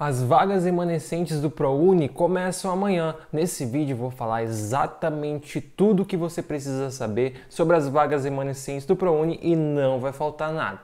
As vagas remanescentes do ProUni começam amanhã. Nesse vídeo vou falar exatamente tudo o que você precisa saber sobre as vagas remanescentes do ProUni e não vai faltar nada.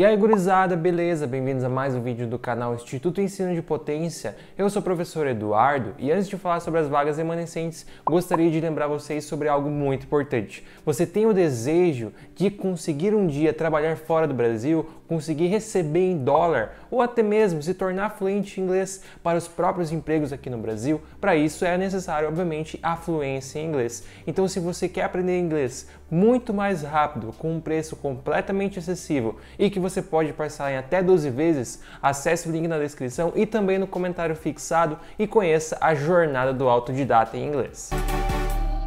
E aí, gurizada, beleza? Bem-vindos a mais um vídeo do canal Instituto Ensino de Potência. Eu sou o professor Eduardo e antes de falar sobre as vagas remanescentes, gostaria de lembrar vocês sobre algo muito importante. Você tem o desejo de conseguir um dia trabalhar fora do Brasil, conseguir receber em dólar ou até mesmo se tornar fluente em inglês para os próprios empregos aqui no Brasil? Para isso é necessário, obviamente, a fluência em inglês. Então, se você quer aprender inglês muito mais rápido, com um preço completamente acessível e que você você pode parcelar em até 12 vezes, acesse o link na descrição e também no comentário fixado e conheça a jornada do autodidata em inglês.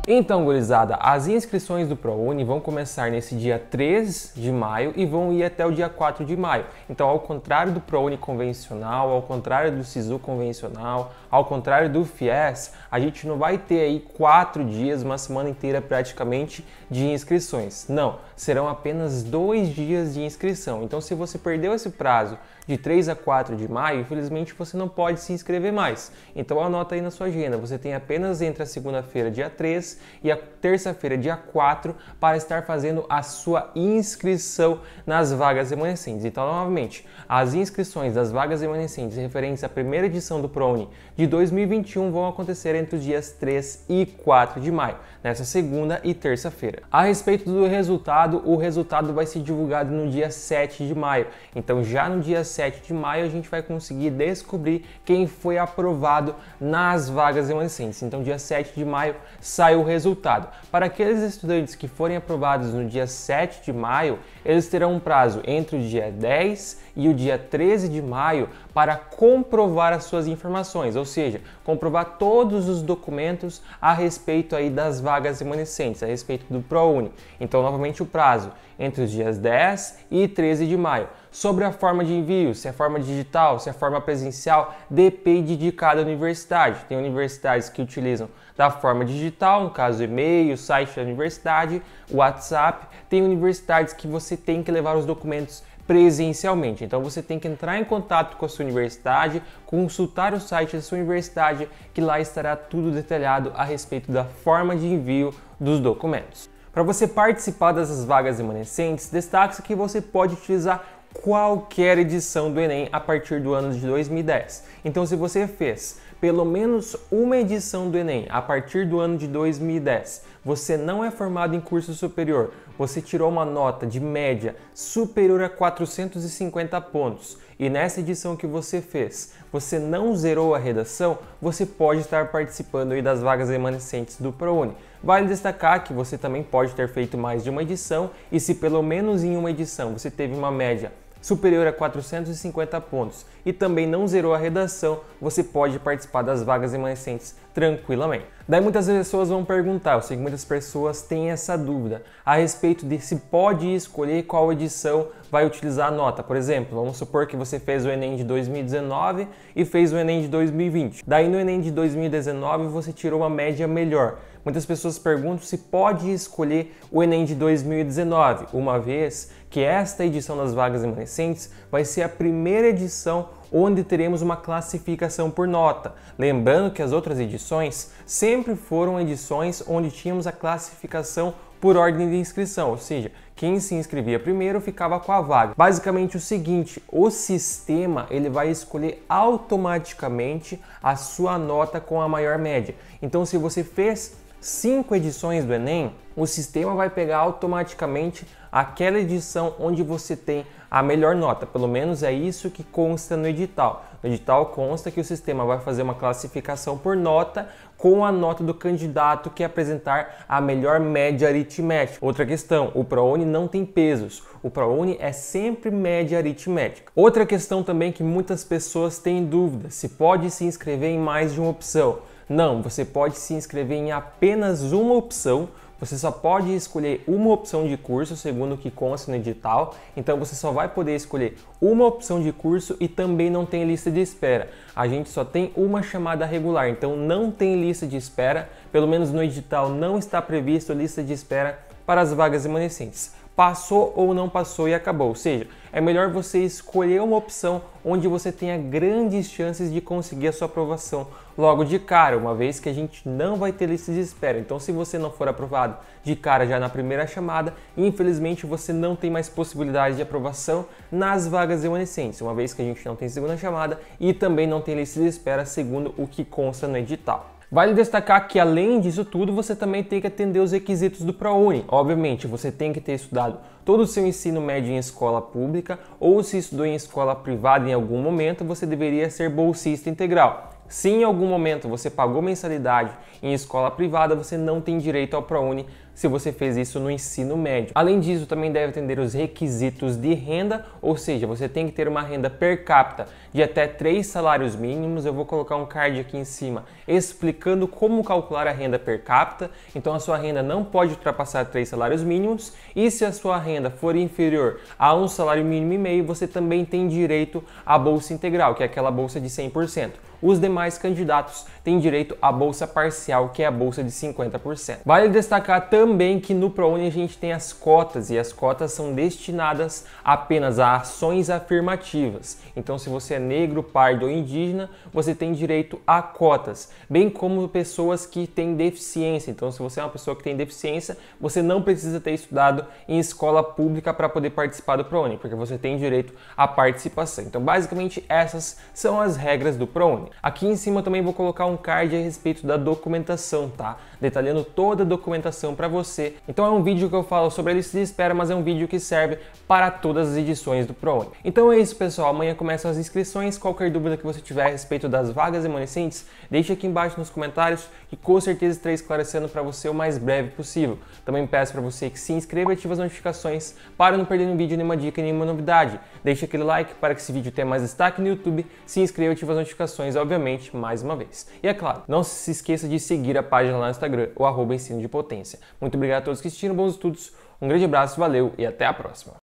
Então, gurizada, as inscrições do ProUni vão começar nesse dia 3 de maio e vão ir até o dia 4 de maio. Então, ao contrário do ProUni convencional, ao contrário do SISU convencional, ao contrário do FIES, a gente não vai ter aí quatro dias, uma semana inteira praticamente de inscrições. Não, serão apenas dois dias de inscrição. Então, se você perdeu esse prazo de 3 a 4 de maio, infelizmente você não pode se inscrever mais. Então, anota aí na sua agenda. Você tem apenas entre a segunda-feira, dia 3 e a terça-feira, dia 4, para estar fazendo a sua inscrição nas vagas remanescentes. Então, novamente, as inscrições das vagas remanescentes referentes à primeira edição do ProUni de 2021 vão acontecer entre os dias 3 e 4 de maio, nessa segunda e terça-feira. A respeito do resultado, o resultado vai ser divulgado no dia 7 de maio. Então, já no dia 7 de maio, a gente vai conseguir descobrir quem foi aprovado nas vagas remanescentes. Então, dia 7 de maio sai o o resultado. Para aqueles estudantes que forem aprovados no dia 7 de maio, eles terão um prazo entre o dia 10 e o dia 13 de maio para comprovar as suas informações, ou seja, comprovar todos os documentos a respeito aí das vagas remanescentes, a respeito do ProUni. Então, novamente o prazo entre os dias 10 e 13 de maio. Sobre a forma de envio, se é forma digital, se é forma presencial, depende de cada universidade. Tem universidades que utilizam da forma digital, no caso e-mail, site da universidade, WhatsApp. Tem universidades que você tem que levar os documentos presencialmente. Então você tem que entrar em contato com a sua universidade, consultar o site da sua universidade, que lá estará tudo detalhado a respeito da forma de envio dos documentos. Para você participar dessas vagas remanescentes, destaca-se que você pode utilizar qualquer edição do Enem a partir do ano de 2010. Então, se você fez pelo menos uma edição do Enem a partir do ano de 2010 você não é formado em curso superior, você tirou uma nota de média superior a 450 pontos e nessa edição que você fez, você não zerou a redação, você pode estar participando das vagas remanescentes do ProUni. Vale destacar que você também pode ter feito mais de uma edição e se pelo menos em uma edição você teve uma média superior a 450 pontos e também não zerou a redação, você pode participar das vagas remanescentes tranquilamente. Daí muitas pessoas vão perguntar, eu sei que muitas pessoas têm essa dúvida a respeito de se pode escolher qual edição vai utilizar a nota. Por exemplo, vamos supor que você fez o Enem de 2019 e fez o Enem de 2020. Daí no Enem de 2019 você tirou uma média melhor. Muitas pessoas perguntam se pode escolher o Enem de 2019, uma vez que esta edição das vagas remanescentes vai ser a primeira edição onde teremos uma classificação por nota. Lembrando que as outras edições sempre foram edições onde tínhamos a classificação por ordem de inscrição, ou seja, quem se inscrevia primeiro ficava com a vaga. Basicamente o seguinte, o sistema ele vai escolher automaticamente a sua nota com a maior média. Então se você fez cinco edições do Enem, o sistema vai pegar automaticamente aquela edição onde você tem a melhor nota. Pelo menos é isso que consta no edital. No edital consta que o sistema vai fazer uma classificação por nota com a nota do candidato que apresentar a melhor média aritmética. Outra questão, o ProUni não tem pesos. O ProUni é sempre média aritmética. Outra questão também que muitas pessoas têm dúvida, se pode se inscrever em mais de uma opção. Não, você pode se inscrever em apenas uma opção. Você só pode escolher uma opção de curso, segundo o que consta no edital. Então você só vai poder escolher uma opção de curso e também não tem lista de espera. A gente só tem uma chamada regular, então não tem lista de espera. Pelo menos no edital não está previsto lista de espera para as vagas remanescentes passou ou não passou e acabou. Ou seja, é melhor você escolher uma opção onde você tenha grandes chances de conseguir a sua aprovação logo de cara, uma vez que a gente não vai ter lista de espera. Então, se você não for aprovado de cara já na primeira chamada, infelizmente você não tem mais possibilidade de aprovação nas vagas remanescentes, uma vez que a gente não tem segunda chamada e também não tem lista de espera segundo o que consta no edital. Vale destacar que além disso tudo, você também tem que atender os requisitos do ProUni. Obviamente, você tem que ter estudado todo o seu ensino médio em escola pública ou se estudou em escola privada em algum momento, você deveria ser bolsista integral. Se em algum momento você pagou mensalidade em escola privada, você não tem direito ao ProUni se você fez isso no ensino médio. Além disso, também deve atender os requisitos de renda, ou seja, você tem que ter uma renda per capita de até três salários mínimos. Eu vou colocar um card aqui em cima explicando como calcular a renda per capita. Então, a sua renda não pode ultrapassar três salários mínimos e se a sua renda for inferior a um salário mínimo e meio, você também tem direito à bolsa integral, que é aquela bolsa de 100% os demais candidatos têm direito à bolsa parcial, que é a bolsa de 50%. Vale destacar também que no ProUni a gente tem as cotas e as cotas são destinadas apenas a ações afirmativas. Então, se você é negro, pardo ou indígena, você tem direito a cotas, bem como pessoas que têm deficiência. Então, se você é uma pessoa que tem deficiência, você não precisa ter estudado em escola pública para poder participar do ProUni, porque você tem direito à participação. Então, basicamente, essas são as regras do ProUni. Aqui em cima também vou colocar um card a respeito da documentação, tá? Detalhando toda a documentação para você. Então é um vídeo que eu falo sobre a lista de espera, mas é um vídeo que serve para todas as edições do ProUni. Então é isso, pessoal. Amanhã começam as inscrições. Qualquer dúvida que você tiver a respeito das vagas remanescentes, deixe aqui embaixo nos comentários e com certeza estarei esclarecendo para você o mais breve possível. Também peço para você que se inscreva e ative as notificações para não perder nenhum vídeo, nenhuma dica, nenhuma novidade. Deixe aquele like para que esse vídeo tenha mais destaque no YouTube. Se inscreva e ative as notificações obviamente, mais uma vez. E é claro, não se esqueça de seguir a página lá no Instagram, o arroba ensino de potência. Muito obrigado a todos que assistiram, bons estudos, um grande abraço, valeu e até a próxima.